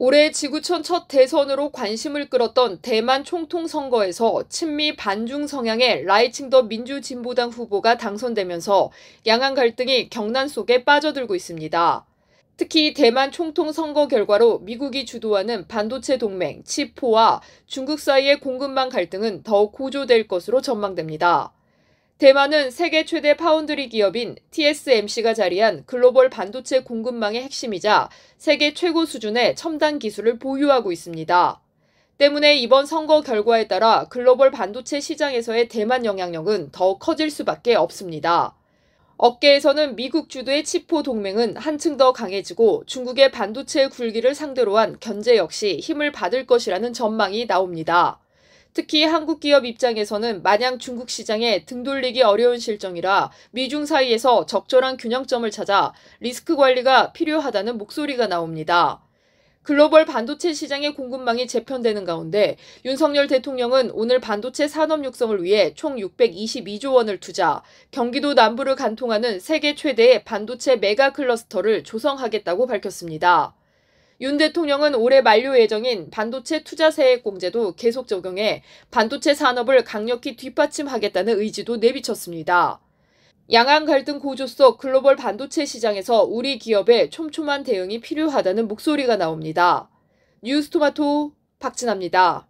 올해 지구촌 첫 대선으로 관심을 끌었던 대만 총통 선거에서 친미 반중 성향의 라이칭더 민주진보당 후보가 당선되면서 양안 갈등이 경난 속에 빠져들고 있습니다. 특히 대만 총통 선거 결과로 미국이 주도하는 반도체 동맹 치포와 중국 사이의 공급망 갈등은 더욱 고조될 것으로 전망됩니다. 대만은 세계 최대 파운드리 기업인 TSMC가 자리한 글로벌 반도체 공급망의 핵심이자 세계 최고 수준의 첨단 기술을 보유하고 있습니다. 때문에 이번 선거 결과에 따라 글로벌 반도체 시장에서의 대만 영향력은 더 커질 수밖에 없습니다. 업계에서는 미국 주도의 치포 동맹은 한층 더 강해지고 중국의 반도체 굴기를 상대로 한 견제 역시 힘을 받을 것이라는 전망이 나옵니다. 특히 한국 기업 입장에서는 마냥 중국 시장에 등 돌리기 어려운 실정이라 미중 사이에서 적절한 균형점을 찾아 리스크 관리가 필요하다는 목소리가 나옵니다. 글로벌 반도체 시장의 공급망이 재편되는 가운데 윤석열 대통령은 오늘 반도체 산업 육성을 위해 총 622조 원을 투자, 경기도 남부를 관통하는 세계 최대의 반도체 메가 클러스터를 조성하겠다고 밝혔습니다. 윤 대통령은 올해 만료 예정인 반도체 투자 세액 공제도 계속 적용해 반도체 산업을 강력히 뒷받침하겠다는 의지도 내비쳤습니다. 양안 갈등 고조 속 글로벌 반도체 시장에서 우리 기업의 촘촘한 대응이 필요하다는 목소리가 나옵니다. 뉴스토마토 박진아입니다.